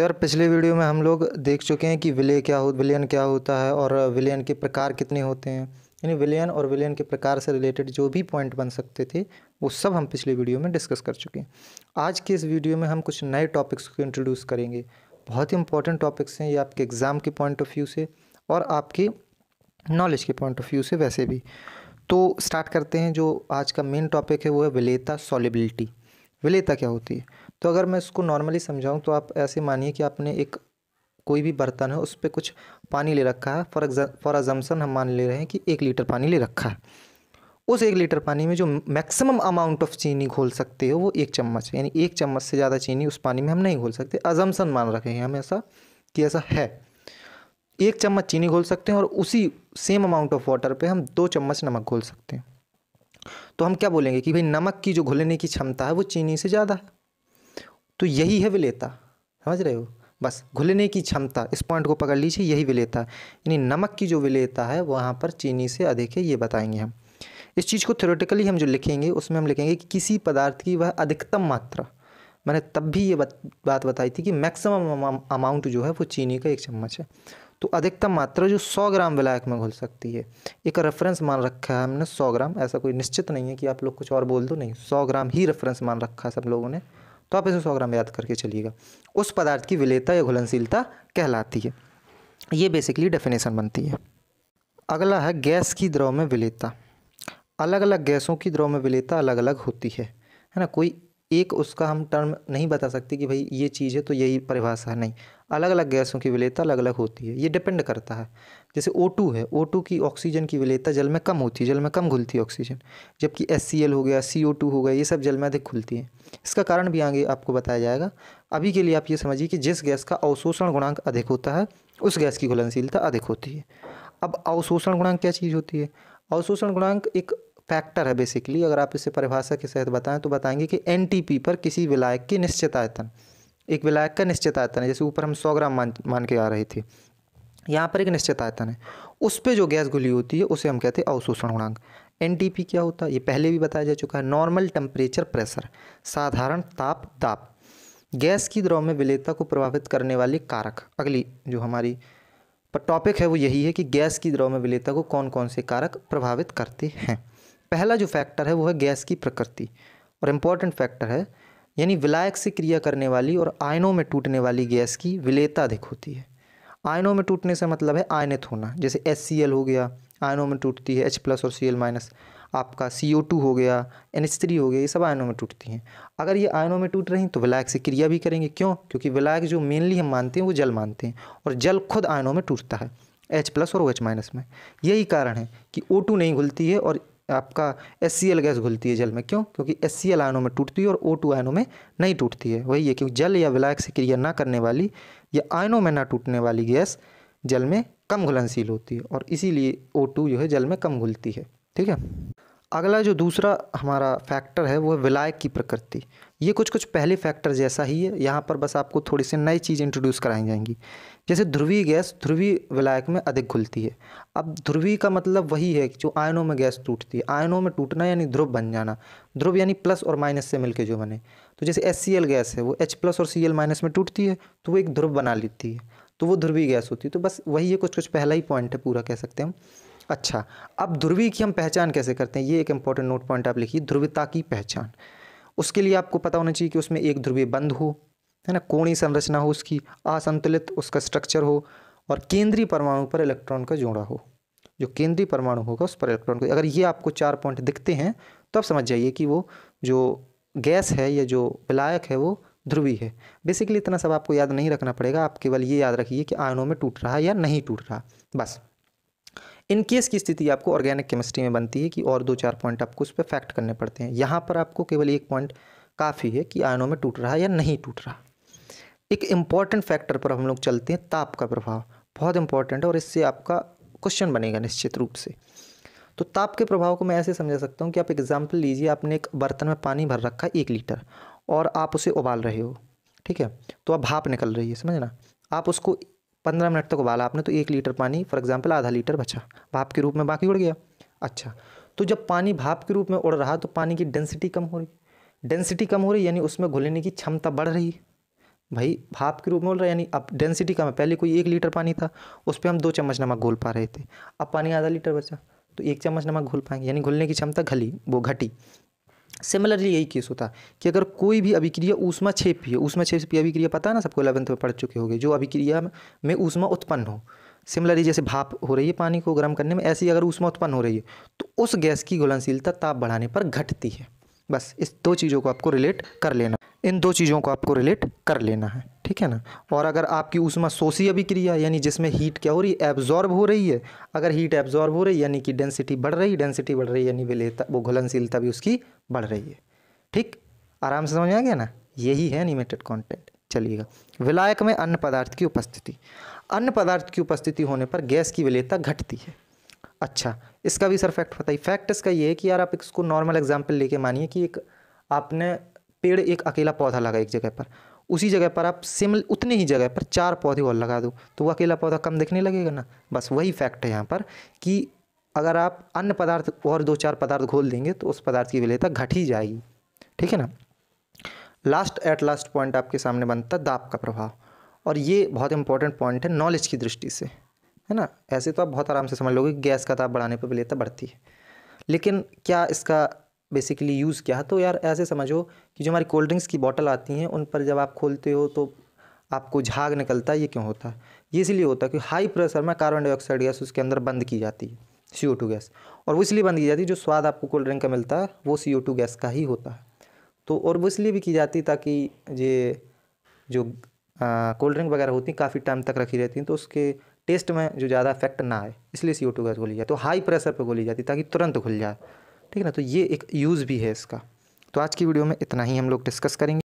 तो यार पिछले वीडियो में हम लोग देख चुके हैं कि विलय क्या हो विलयन क्या होता है और विलयन के प्रकार कितने होते हैं यानी विलयन और विलयन के प्रकार से रिलेटेड जो भी पॉइंट बन सकते थे वो सब हम पिछले वीडियो में डिस्कस कर चुके हैं आज के इस वीडियो में हम कुछ नए टॉपिक्स को इंट्रोड्यूस करेंगे बहुत ही इंपॉर्टेंट टॉपिक्स हैं ये आपके एग्ज़ाम के पॉइंट ऑफ व्यू से और आपके नॉलेज के पॉइंट ऑफ व्यू से वैसे भी तो स्टार्ट करते हैं जो आज का मेन टॉपिक है वो है विलेता सॉलिबिलिटी विलेता क्या होती है तो अगर मैं इसको नॉर्मली समझाऊँ तो आप ऐसे मानिए कि आपने एक कोई भी बर्तन है उस पर कुछ पानी ले रखा है फॉर फॉर एग्जाम्सन हम मान ले रहे हैं कि एक लीटर पानी ले रखा है उस एक लीटर पानी में जो मैक्सिमम अमाउंट ऑफ चीनी घोल सकते हो वो एक चम्मच यानी एक चम्मच से ज़्यादा चीनी उस पानी में हम नहीं घोल सकते अजम्सन मान रखे हैं हम ऐसा कि ऐसा है एक चम्मच चीनी घोल सकते हैं और उसी सेम अमाउंट ऑफ वाटर पे हम दो चम्मच नमक घोल सकते हैं तो हम क्या बोलेंगे कि भाई नमक की जो घुलने की क्षमता है वो चीनी से ज़्यादा है तो यही है विलेता समझ रहे हो बस घुलने की क्षमता इस पॉइंट को पकड़ लीजिए यही विलेता यानी नमक की जो विलेता है वहाँ पर चीनी से अधिक है ये बताएंगे हम इस चीज़ को थ्योरेटिकली हम जो लिखेंगे उसमें हम लिखेंगे कि किसी पदार्थ की वह अधिकतम मात्रा मैंने तब भी ये बत, बात बताई थी कि मैक्सिमम अमाउंट जो है वो चीनी का एक चम्मच है तो अधिकतम मात्रा जो 100 ग्राम विलायक में घुल सकती है एक रेफरेंस मान रखा है हमने 100 ग्राम ऐसा कोई निश्चित नहीं है कि आप लोग कुछ और बोल दो नहीं 100 ग्राम ही रेफरेंस मान रखा है सब लोगों ने तो आप इसे सौ ग्राम याद करके चलिएगा उस पदार्थ की विलेता या घुलनशीलता कहलाती है ये बेसिकली डेफिनेशन बनती है अगला है गैस की द्रव में विलेता अलग अलग गैसों की द्रव में विलेता अलग अलग होती है है ना कोई एक उसका हम टर्म नहीं बता सकते कि भाई ये चीज़ है तो यही परिभाषा है नहीं अलग अलग गैसों की विलेयता अलग अलग होती है ये डिपेंड करता है जैसे टू है टू की ऑक्सीजन की विलेयता जल में कम होती है जल में कम घुलती है ऑक्सीजन जबकि एल हो गया टू हो गया ये सब जल में अधिक घुलती है इसका कारण भी आगे आपको बताया जाएगा अभी के लिए आप ये समझिए कि जिस गैस का अवशोषण गुणांक अधिक होता है उस गैस की घुलनशीलता अधिक होती है अब अवशोषण गुणांक क्या चीज़ होती है अवशोषण गुणांक एक फैक्टर है बेसिकली अगर आप इसे परिभाषा के तहत बताएं तो बताएंगे कि एन पर किसी विलायक की निश्चित आयतन एक विलायक का निश्चित आयतन है जैसे ऊपर हम सौ ग्राम मान मान के आ रहे थे यहाँ पर एक निश्चित आयतन है उस पर जो गैस घुली होती है उसे हम कहते हैं अवशोषण गुणांक एन क्या होता है ये पहले भी बताया जा चुका है नॉर्मल टेम्परेचर प्रेशर साधारण ताप दाप गैस की द्रव में विलेयता को प्रभावित करने वाले कारक अगली जो हमारी पर टॉपिक है वो यही है कि गैस की द्रव में विलेयता को कौन कौन से कारक प्रभावित करते हैं पहला जो फैक्टर है वो है गैस की प्रकृति और इम्पॉर्टेंट फैक्टर है यानी विलायक से क्रिया करने वाली और आयनों में टूटने वाली गैस की विलेयता अधिक होती है आयनों में टूटने से मतलब है आयनित होना जैसे एस हो गया आयनों में टूटती है एच प्लस और सी एल माइनस आपका सी ओ टू हो गया एन एच थ्री हो गया ये सब आयनों में टूटती हैं अगर ये आयनों में टूट रही तो विलायक से क्रिया भी करेंगे क्यों क्योंकि विलायक जो मेनली हम मानते हैं वो जल मानते हैं और जल खुद आयनों में टूटता है एच प्लस और ओ एच माइनस में यही कारण है कि ओ टू नहीं घुलती है और आपका एस गैस घुलती है जल में क्यों क्योंकि एस सी आयनों में टूटती है और ओ टू आयनों में नहीं टूटती है वही है क्योंकि जल या विलायक से क्रिया ना करने वाली या आयनों में ना टूटने वाली गैस जल में कम घुलनशील होती है और इसीलिए ओ टू जो है जल में कम घुलती है ठीक है अगला जो दूसरा हमारा फैक्टर है वो है विलायक की प्रकृति ये कुछ कुछ पहले फैक्टर जैसा ही है यहाँ पर बस आपको थोड़ी सी नई चीज़ इंट्रोड्यूस कराई जाएंगी जैसे ध्रुवीय गैस ध्रुवीय विलायक में अधिक घुलती है अब ध्रुवीय का मतलब वही है कि जो आयनों में गैस टूटती है आयनों में टूटना यानी ध्रुव बन जाना ध्रुव यानी प्लस और माइनस से मिलकर जो बने तो जैसे एस गैस है वो एच प्लस और सी माइनस में टूटती है तो वो एक ध्रुव बना लेती है तो वो ध्रुवीय गैस होती है तो बस वही है कुछ कुछ पहला ही पॉइंट है पूरा कह सकते हैं हम अच्छा अब ध्रुवी की हम पहचान कैसे करते हैं ये एक इंपॉर्टेंट नोट पॉइंट आप लिखिए ध्रुवता की पहचान उसके लिए आपको पता होना चाहिए कि उसमें एक ध्रुवीय बंद हो है ना कोणी संरचना हो उसकी असंतुलित उसका स्ट्रक्चर हो और केंद्रीय परमाणु पर इलेक्ट्रॉन का जोड़ा हो जो केंद्रीय परमाणु होगा उस पर इलेक्ट्रॉन को अगर ये आपको चार पॉइंट दिखते हैं तो आप समझ जाइए कि वो जो गैस है या जो विलायक है वो ध्रुवी है बेसिकली इतना सब आपको याद नहीं रखना पड़ेगा आप केवल ये याद रखिए कि आयनों में टूट रहा है या नहीं टूट रहा बस इन केस की स्थिति आपको ऑर्गेनिक केमिस्ट्री में बनती है कि और दो चार पॉइंट आपको उस पर फैक्ट करने पड़ते हैं यहाँ पर आपको केवल एक पॉइंट काफ़ी है कि आयनों में टूट रहा है या नहीं टूट रहा एक इम्पॉर्टेंट फैक्टर पर हम लोग चलते हैं ताप का प्रभाव बहुत इंपॉर्टेंट है और इससे आपका क्वेश्चन बनेगा निश्चित रूप से तो ताप के प्रभाव को मैं ऐसे समझा सकता हूँ कि आप एग्जाम्पल लीजिए आपने एक बर्तन में पानी भर रखा है एक लीटर और आप उसे उबाल रहे हो ठीक है तो अब भाप निकल रही है समझना आप उसको पंद्रह मिनट तक उबाला आपने तो एक लीटर पानी फॉर एग्जाम्पल आधा लीटर बचा भाप के रूप में बाकी उड़ गया अच्छा तो जब पानी भाप के रूप में उड़ रहा तो पानी की डेंसिटी कम हो रही डेंसिटी कम हो रही यानी उसमें घुलने की क्षमता बढ़ रही भाई भाप के रूप में उड़ रहा है यानी अब डेंसिटी कम है पहले कोई एक लीटर पानी था उस पर हम दो चम्मच नमक घोल पा रहे थे अब पानी आधा लीटर बचा तो एक चम्मच नमक घोल पाएंगे यानी घुलने की क्षमता घली वो घटी सिमिलरली यही केस होता है कि अगर कोई भी अभिक्रिया ऊष्मा है ऊष्मा क्षेपीय अभिक्रिया पता है ना सबको इलेवंथ में पढ़ चुके होंगे जो अभिक्रिया में ऊष्मा उत्पन्न हो सिमिलरली जैसे भाप हो रही है पानी को गर्म करने में ऐसी अगर ऊष्मा उत्पन्न हो रही है तो उस गैस की घुलनशीलता ताप बढ़ाने पर घटती है बस इस दो चीज़ों को आपको रिलेट कर लेना इन दो चीज़ों को आपको रिलेट कर लेना है ठीक है ना और अगर आपकी ऊष्मा शोषी अभिक्रिया यानी जिसमें हीट क्या हो रही है एब्जॉर्ब हो रही है अगर हीट एब्जॉर्ब हो रही है यानी कि डेंसिटी बढ़ रही डेंसिटी बढ़ रही है यानी विलेता वो घुलनशीलता भी उसकी बढ़ रही है ठीक आराम से समझ आ गया ना यही है एनिमेटेड कॉन्टेंट चलिएगा विलायक में अन्य पदार्थ की उपस्थिति अन्य पदार्थ की उपस्थिति होने पर गैस की विलेता घटती है अच्छा इसका भी सर फैक्ट पता ही फैक्ट इसका ये है कि यार आप इसको नॉर्मल एग्जाम्पल लेके मानिए कि एक आपने पेड़ एक अकेला पौधा लगा एक जगह पर उसी जगह पर आप सिमिल उतनी ही जगह पर चार पौधे और लगा दो तो वह अकेला पौधा कम दिखने लगेगा ना बस वही फैक्ट है यहाँ पर कि अगर आप अन्य पदार्थ और दो चार पदार्थ घोल देंगे तो उस पदार्थ की विलयता घट ही जाएगी ठीक है ना लास्ट एट लास्ट पॉइंट आपके सामने बनता है दाप का प्रभाव और ये बहुत इंपॉर्टेंट पॉइंट है नॉलेज की दृष्टि से है ना ऐसे तो आप बहुत आराम से समझ लोगे गैस का दाप बढ़ाने पर विलेता बढ़ती है लेकिन क्या इसका बेसिकली यूज़ किया तो यार ऐसे समझो कि जो हमारी कोल्ड ड्रिंक्स की बॉटल आती हैं उन पर जब आप खोलते हो तो आपको झाग निकलता है ये क्यों होता है ये इसलिए होता है कि हाई प्रेशर में कार्बन डाइऑक्साइड गैस उसके अंदर बंद की जाती है सी गैस और वो इसलिए बंद की जाती है जो स्वाद आपको कोल्ड ड्रिंक का मिलता है वो सी गैस का ही होता है तो और वो इसलिए भी की जाती है ताकि ये जो कोल्ड ड्रिंक वगैरह होती हैं काफ़ी टाइम तक रखी रहती हैं तो उसके टेस्ट में जो ज़्यादा इफेक्ट ना आए इसलिए सी गैस खोली जाती है तो हाई प्रेशर पर खोली जाती है ताकि तुरंत खुल जाए ठीक है ना तो ये एक यूज़ भी है इसका तो आज की वीडियो में इतना ही हम लोग डिस्कस करेंगे